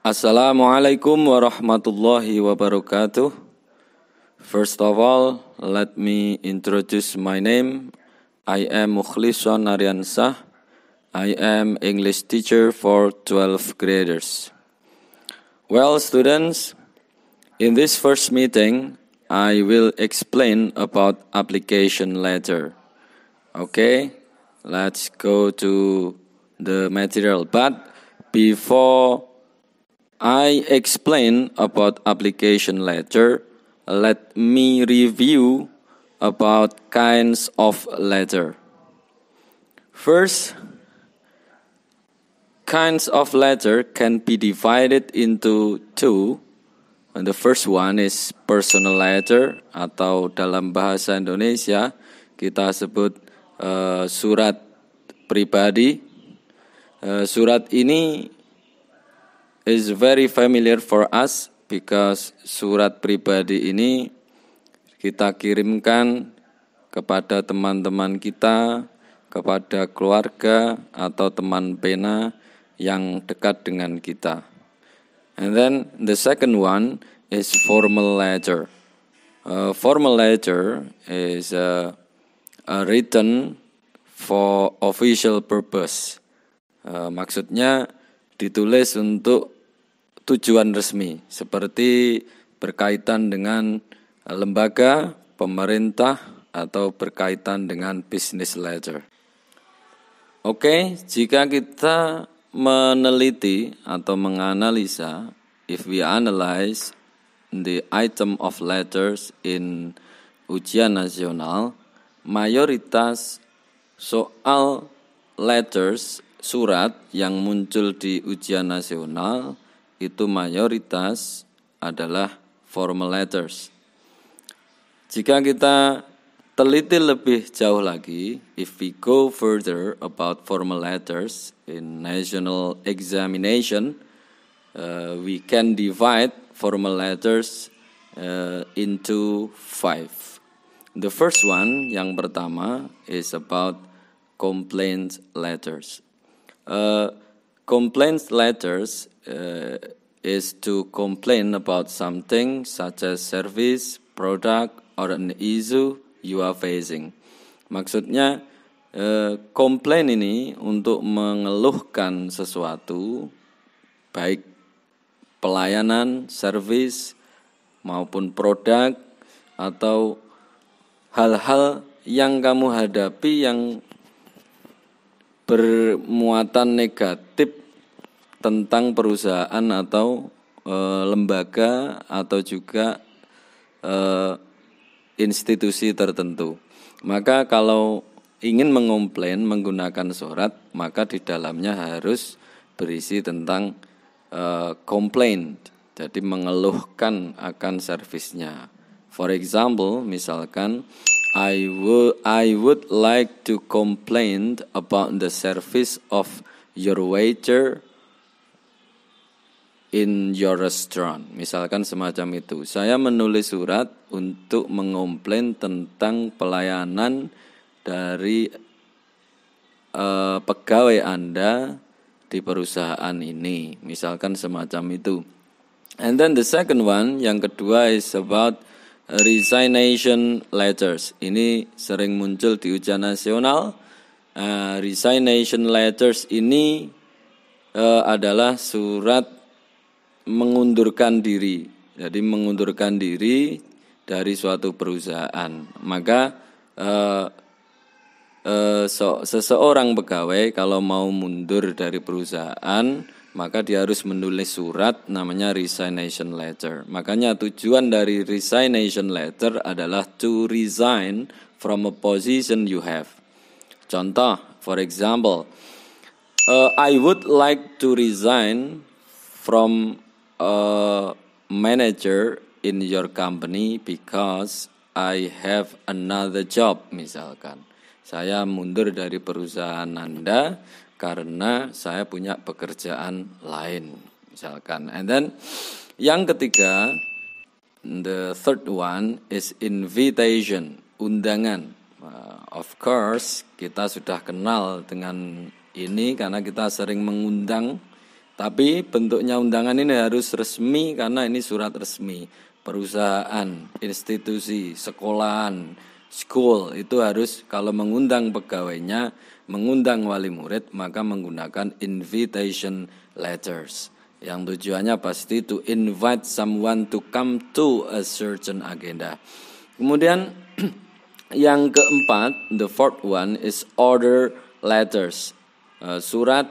Assalamualaikum warahmatullahi wabarakatuh. First of all, let me introduce my name. I am Mukhlison Aryansah. I am English teacher for 12 graders. Well, students, In this first meeting, I will explain about application letter. Okay, let's go to the material. But before I explain about application letter, let me review about kinds of letter. First, kinds of letter can be divided into two The first one is personal letter atau dalam bahasa Indonesia kita sebut uh, surat pribadi. Uh, surat ini is very familiar for us because surat pribadi ini kita kirimkan kepada teman-teman kita, kepada keluarga atau teman pena yang dekat dengan kita. And then the second one is formal letter. A formal letter is a, uh, a written for official purpose. Uh, maksudnya ditulis untuk tujuan resmi seperti berkaitan dengan lembaga, pemerintah atau berkaitan dengan business letter. Oke, okay, jika kita meneliti atau menganalisa if we analyze the item of letters in ujian nasional mayoritas soal letters surat yang muncul di ujian nasional itu mayoritas adalah formal letters jika kita teliti lebih jauh lagi if we go further about formal letters in national examination, uh, we can divide formal letters uh, into five. The first one, yang pertama, is about complaint letters. Uh, complaint letters uh, is to complain about something such as service, product, or an issue you are facing. Maksudnya, Eh, komplain ini untuk mengeluhkan sesuatu baik pelayanan, servis maupun produk atau hal-hal yang kamu hadapi yang bermuatan negatif tentang perusahaan atau e, lembaga atau juga e, institusi tertentu. Maka kalau ingin mengomplain menggunakan surat maka di dalamnya harus berisi tentang uh, complaint jadi mengeluhkan akan servisnya for example misalkan I would I would like to complain about the service of your waiter in your restaurant misalkan semacam itu saya menulis surat untuk mengomplain tentang pelayanan dari eh, pegawai Anda di perusahaan ini, misalkan semacam itu. And then the second one, yang kedua is about resignation letters. Ini sering muncul di ujian nasional. Uh, resignation letters ini uh, adalah surat mengundurkan diri. Jadi mengundurkan diri dari suatu perusahaan. Maka Eh, so, seseorang pegawai kalau mau mundur dari perusahaan maka dia harus menulis surat namanya resignation letter. Makanya tujuan dari resignation letter adalah to resign from a position you have. Contoh, for example, uh, I would like to resign from a manager in your company because I have another job misalkan. Saya mundur dari perusahaan Anda karena saya punya pekerjaan lain. Misalkan. And then yang ketiga, the third one is invitation, undangan. Uh, of course, kita sudah kenal dengan ini karena kita sering mengundang tapi bentuknya undangan ini harus resmi karena ini surat resmi perusahaan, institusi, sekolahan, school itu harus kalau mengundang pegawainya, mengundang wali murid maka menggunakan invitation letters yang tujuannya pasti to invite someone to come to a certain agenda. Kemudian yang keempat, the fourth one is order letters. Uh, surat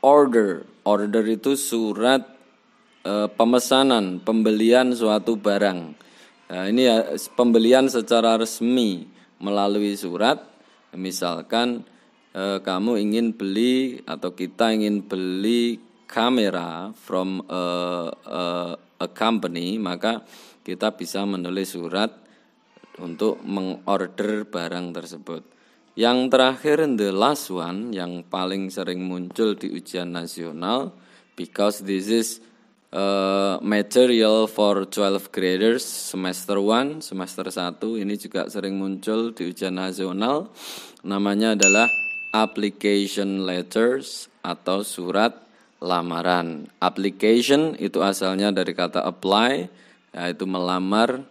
order. Order itu surat uh, pemesanan, pembelian suatu barang. Nah, ini ya pembelian secara resmi melalui surat. Misalkan eh, kamu ingin beli atau kita ingin beli kamera from a, eh, a, a company, maka kita bisa menulis surat untuk mengorder barang tersebut. Yang terakhir the last one yang paling sering muncul di ujian nasional because this is uh, material for 12 graders semester 1, semester 1 ini juga sering muncul di ujian nasional. Namanya adalah application letters atau surat lamaran. Application itu asalnya dari kata apply yaitu melamar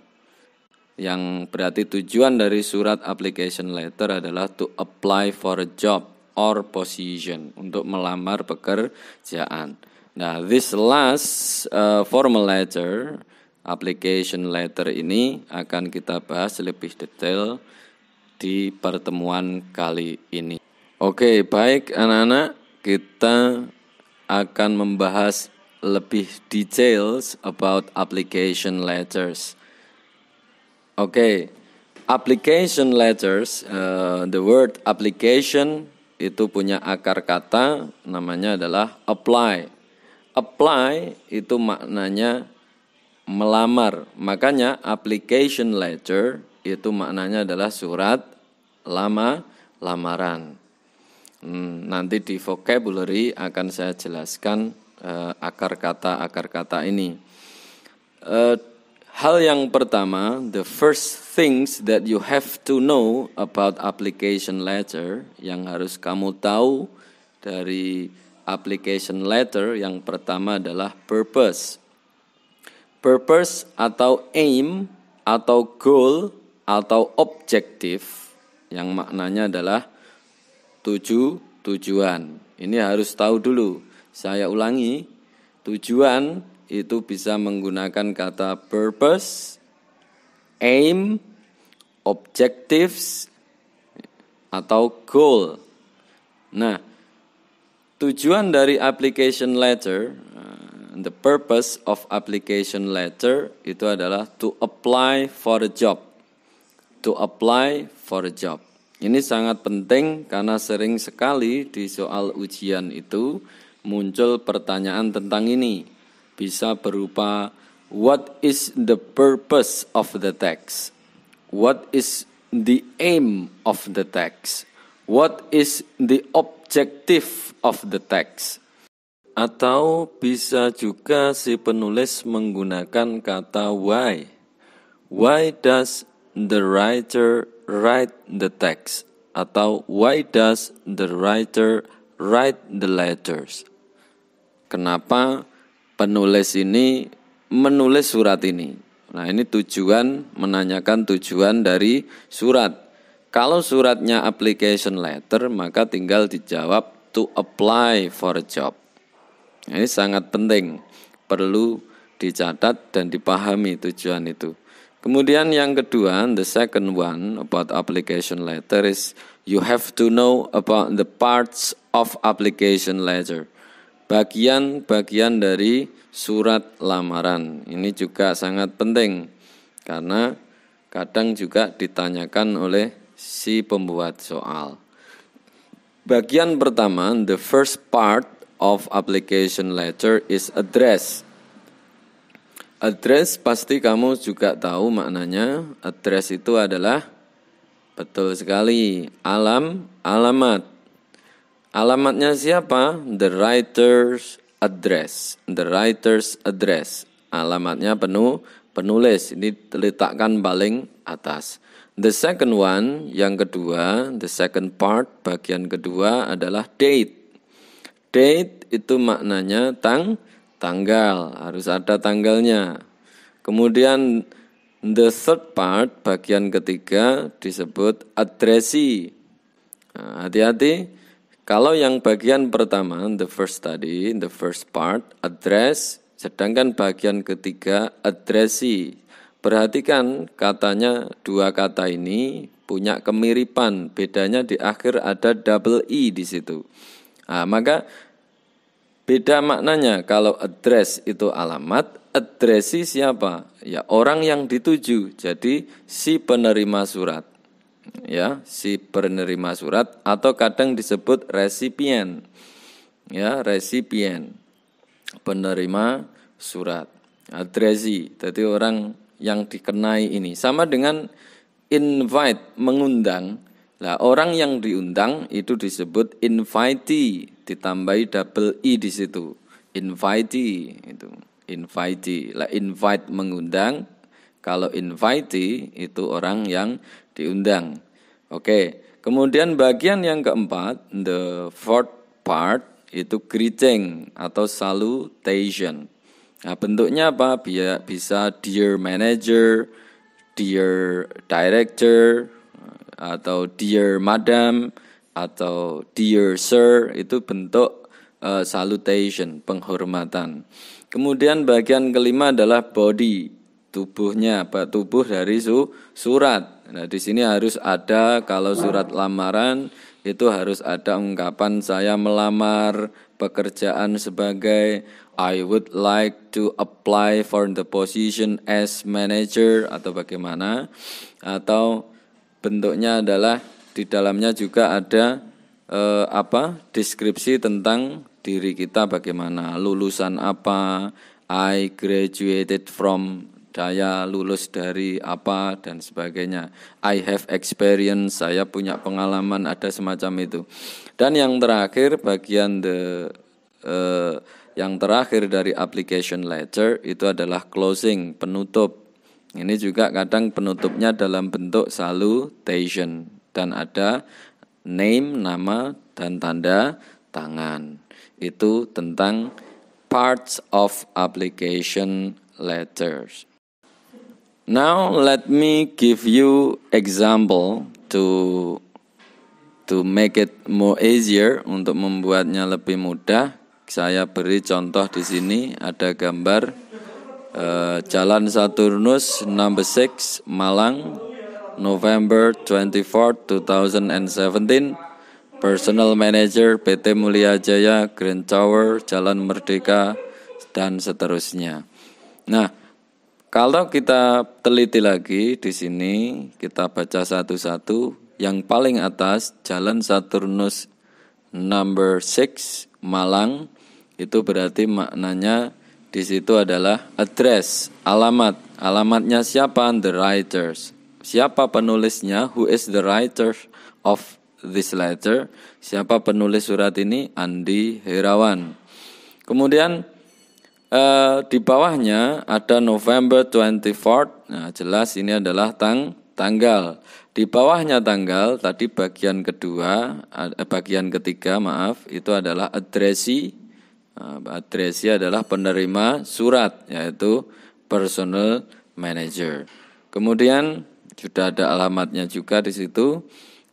yang berarti tujuan dari surat application letter adalah to apply for a job or position untuk melamar pekerjaan. Nah, this last uh, formal letter, application letter ini akan kita bahas lebih detail di pertemuan kali ini. Oke, okay, baik anak-anak, kita akan membahas lebih details about application letters. Oke, okay, application letters, uh, the word application itu punya akar kata namanya adalah apply apply itu maknanya melamar. Makanya application letter itu maknanya adalah surat lama lamaran. Hmm, nanti di vocabulary akan saya jelaskan uh, akar kata akar kata ini. Uh, hal yang pertama, the first things that you have to know about application letter yang harus kamu tahu dari application letter yang pertama adalah purpose. Purpose atau aim atau goal atau objektif yang maknanya adalah tuju tujuan. Ini harus tahu dulu. Saya ulangi, tujuan itu bisa menggunakan kata purpose, aim, objectives atau goal. Nah, Tujuan dari application letter, uh, the purpose of application letter itu adalah to apply for a job. To apply for a job. Ini sangat penting karena sering sekali di soal ujian itu muncul pertanyaan tentang ini. Bisa berupa what is the purpose of the text? What is the aim of the text? What is the objective of the text? Atau bisa juga si penulis menggunakan kata why. Why does the writer write the text? Atau why does the writer write the letters? Kenapa penulis ini menulis surat ini? Nah, ini tujuan menanyakan tujuan dari surat. Kalau suratnya application letter, maka tinggal dijawab to apply for a job. Ini sangat penting, perlu dicatat dan dipahami tujuan itu. Kemudian yang kedua, the second one about application letter is you have to know about the parts of application letter. Bagian-bagian dari surat lamaran. Ini juga sangat penting karena kadang juga ditanyakan oleh si pembuat soal. Bagian pertama, the first part of application letter is address. Address pasti kamu juga tahu maknanya. Address itu adalah betul sekali alam alamat. Alamatnya siapa? The writer's address. The writer's address. Alamatnya penuh penulis. Ini diletakkan paling atas. The second one, yang kedua, the second part, bagian kedua adalah date. Date itu maknanya tang tanggal, harus ada tanggalnya. Kemudian the third part, bagian ketiga disebut addressee. Nah, hati-hati, kalau yang bagian pertama, the first study, the first part, address, Sedangkan bagian ketiga adresi Perhatikan katanya dua kata ini punya kemiripan, bedanya di akhir ada double i e di situ. Nah, maka beda maknanya kalau address itu alamat, addressi siapa? Ya orang yang dituju. Jadi si penerima surat. Ya, si penerima surat atau kadang disebut resipien. Ya, resipien. Penerima surat. Adresi, tadi orang yang dikenai ini. Sama dengan invite, mengundang. lah orang yang diundang itu disebut invitee, ditambahi double i e di situ. Invitee itu, invitee. Lah invite mengundang, kalau invitee itu orang yang diundang. Oke. Kemudian bagian yang keempat, the fourth part itu greeting atau salutation. Nah, bentuknya apa? Bisa dear manager, dear director, atau dear madam, atau dear sir. Itu bentuk uh, salutation, penghormatan. Kemudian bagian kelima adalah body, tubuhnya, apa tubuh dari su surat. Nah, di sini harus ada kalau surat lamaran itu harus ada ungkapan saya melamar pekerjaan sebagai I would like to apply for the position as manager atau bagaimana atau bentuknya adalah di dalamnya juga ada eh, apa deskripsi tentang diri kita bagaimana lulusan apa I graduated from daya lulus dari apa dan sebagainya. I have experience, saya punya pengalaman ada semacam itu. Dan yang terakhir bagian the uh, yang terakhir dari application letter itu adalah closing, penutup. Ini juga kadang penutupnya dalam bentuk salutation dan ada name, nama dan tanda tangan. Itu tentang parts of application letters. Now let me give you example to to make it more easier untuk membuatnya lebih mudah. Saya beri contoh di sini ada gambar uh, Jalan Saturnus number 6 Malang November 24 2017 Personal Manager PT Mulia Jaya Green Tower Jalan Merdeka dan seterusnya. Nah, kalau kita teliti lagi di sini, kita baca satu-satu. Yang paling atas Jalan Saturnus number 6 Malang itu berarti maknanya di situ adalah address, alamat. Alamatnya siapa? The writers. Siapa penulisnya? Who is the writer of this letter? Siapa penulis surat ini? Andi Herawan. Kemudian Eh, di bawahnya ada November 24. Nah, jelas ini adalah tang tanggal. Di bawahnya tanggal tadi bagian kedua, eh, bagian ketiga maaf, itu adalah adresi. Uh, nah, adalah penerima surat yaitu personal manager. Kemudian sudah ada alamatnya juga di situ.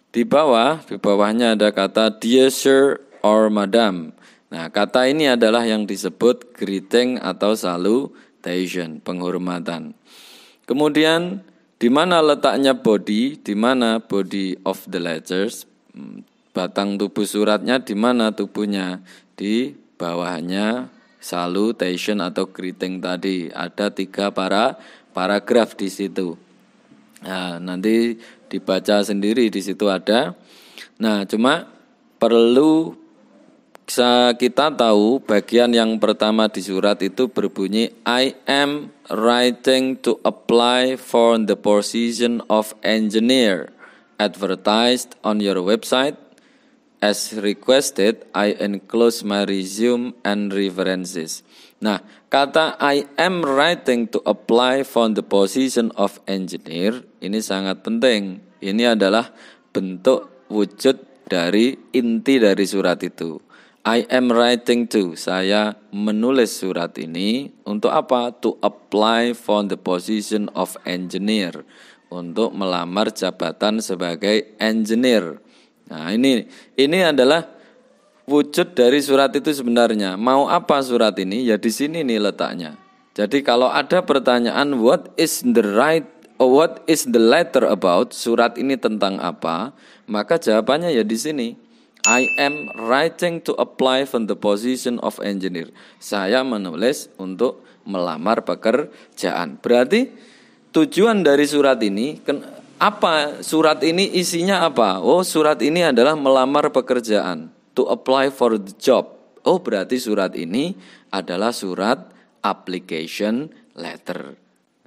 Di bawah, di bawahnya ada kata dear sir or madam. Nah, kata ini adalah yang disebut greeting atau salutation, penghormatan. Kemudian di mana letaknya body, di mana body of the letters, hmm, batang tubuh suratnya di mana tubuhnya, di bawahnya salutation atau greeting tadi. Ada tiga para paragraf di situ. Nah, nanti dibaca sendiri di situ ada. Nah, cuma perlu kita tahu bagian yang pertama di surat itu berbunyi I am writing to apply for the position of engineer advertised on your website. As requested, I enclose my resume and references. Nah, kata I am writing to apply for the position of engineer ini sangat penting. Ini adalah bentuk wujud dari inti dari surat itu. I am writing to. Saya menulis surat ini untuk apa? To apply for the position of engineer. Untuk melamar jabatan sebagai engineer. Nah, ini ini adalah wujud dari surat itu sebenarnya. Mau apa surat ini? Ya di sini nih letaknya. Jadi kalau ada pertanyaan what is the right oh, what is the letter about? Surat ini tentang apa? Maka jawabannya ya di sini. I am writing to apply for the position of engineer. Saya menulis untuk melamar pekerjaan. Berarti tujuan dari surat ini apa? Surat ini isinya apa? Oh, surat ini adalah melamar pekerjaan. To apply for the job. Oh, berarti surat ini adalah surat application letter.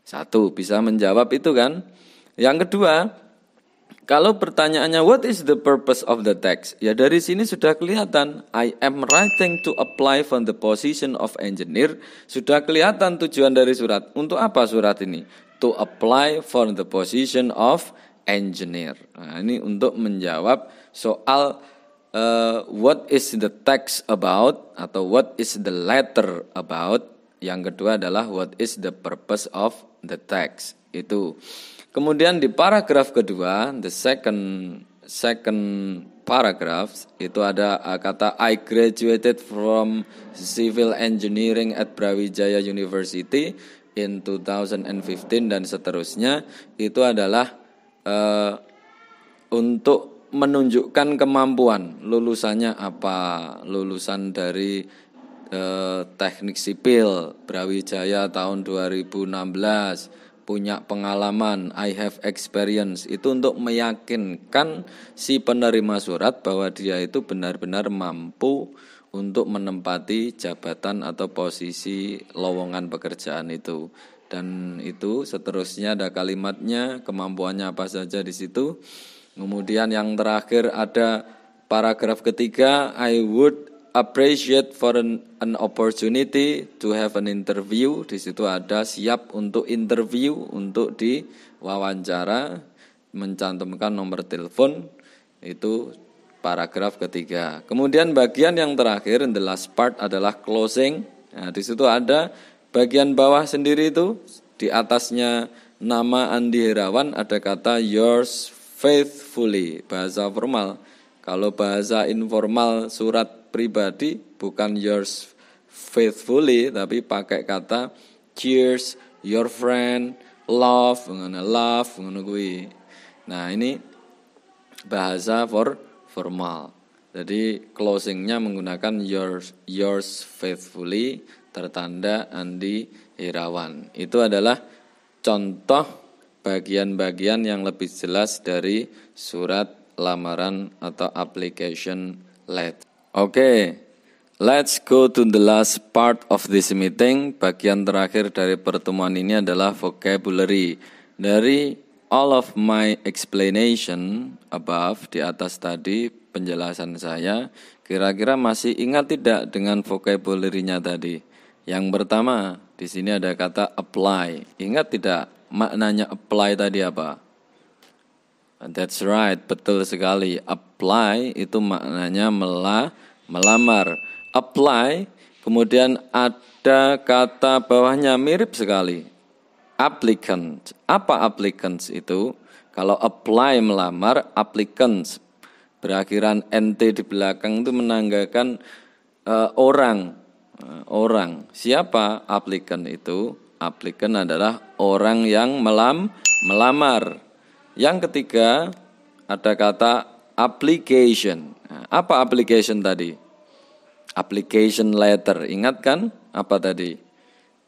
Satu, bisa menjawab itu kan? Yang kedua, kalau pertanyaannya what is the purpose of the text? Ya dari sini sudah kelihatan I am writing to apply for the position of engineer. Sudah kelihatan tujuan dari surat. Untuk apa surat ini? To apply for the position of engineer. Nah, ini untuk menjawab soal uh, what is the text about atau what is the letter about. Yang kedua adalah what is the purpose of the text. Itu Kemudian di paragraf kedua, the second second paragraph itu ada eh, kata I graduated from civil engineering at Brawijaya University in 2015 dan seterusnya itu adalah uh, untuk menunjukkan kemampuan lulusannya apa lulusan dari uh, teknik sipil Brawijaya tahun 2016 punya pengalaman, I have experience itu untuk meyakinkan si penerima surat bahwa dia itu benar-benar mampu untuk menempati jabatan atau posisi lowongan pekerjaan itu. Dan itu seterusnya ada kalimatnya, kemampuannya apa saja di situ. Kemudian yang terakhir ada paragraf ketiga I would appreciate for an, an opportunity to have an interview. Di situ ada siap untuk interview, untuk diwawancara, mencantumkan nomor telepon. Itu paragraf ketiga. Kemudian bagian yang terakhir, the last part adalah closing. Nah, di situ ada bagian bawah sendiri itu di atasnya nama Andi Herawan ada kata yours faithfully bahasa formal kalau bahasa informal surat pribadi bukan yours faithfully tapi pakai kata cheers, your friend, love, mengenai love, mengenai Nah, ini bahasa for formal. Jadi closingnya menggunakan yours, yours faithfully tertanda Andi Hirawan. Itu adalah contoh bagian-bagian yang lebih jelas dari surat lamaran atau application letter. Oke, okay, let's go to the last part of this meeting. Bagian terakhir dari pertemuan ini adalah vocabulary. Dari all of my explanation above di atas tadi penjelasan saya, kira-kira masih ingat tidak dengan vocabulary-nya tadi? Yang pertama, di sini ada kata apply. Ingat tidak maknanya apply tadi apa? That's right, betul sekali. Apply itu maknanya melah, melamar. Apply, kemudian ada kata bawahnya mirip sekali. Applicant. Apa applicants itu? Kalau apply melamar, applicants. Berakhiran NT di belakang itu menanggalkan uh, eh, orang. Uh, orang. Siapa applicant itu? Applicant adalah orang yang melam, melamar. Yang ketiga ada kata application. Nah, apa application tadi? Application letter. Ingat kan apa tadi?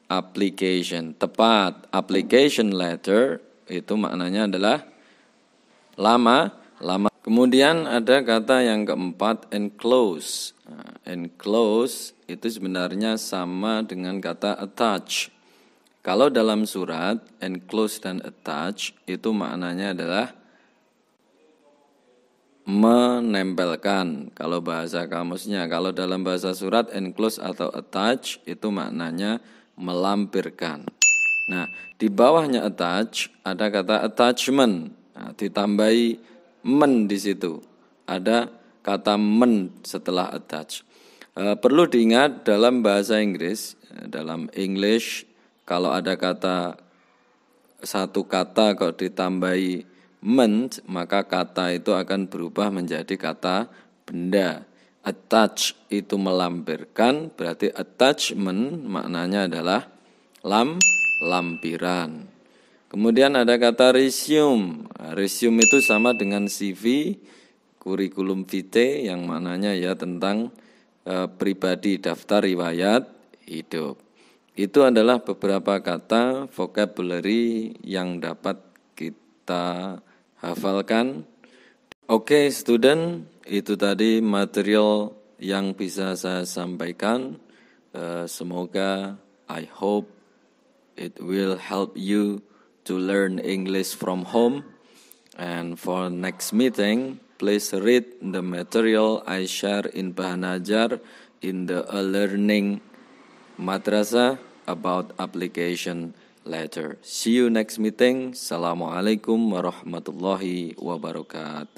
Application. Tepat. Application letter itu maknanya adalah lama, lama. Kemudian ada kata yang keempat enclose. Nah, enclose itu sebenarnya sama dengan kata attach. Kalau dalam surat enclosed dan attached itu maknanya adalah menempelkan kalau bahasa kamusnya. Kalau dalam bahasa surat enclosed atau attached itu maknanya melampirkan. Nah, di bawahnya attach ada kata attachment. Nah, ditambahi men di situ. Ada kata men setelah attach. E, eh, perlu diingat dalam bahasa Inggris, eh, dalam English kalau ada kata satu kata kok ditambahi men maka kata itu akan berubah menjadi kata benda attach itu melampirkan berarti attachment maknanya adalah lam lampiran kemudian ada kata resume resume itu sama dengan CV kurikulum vitae yang maknanya ya tentang e, pribadi daftar riwayat hidup itu adalah beberapa kata vocabulary yang dapat kita hafalkan. Oke, okay, student, itu tadi material yang bisa saya sampaikan. Eh, semoga I hope it will help you to learn English from home. And for next meeting, please read the material I share in Bahanajar in the learning Madrasah about application letter. See you next meeting. Assalamualaikum warahmatullahi wabarakatuh.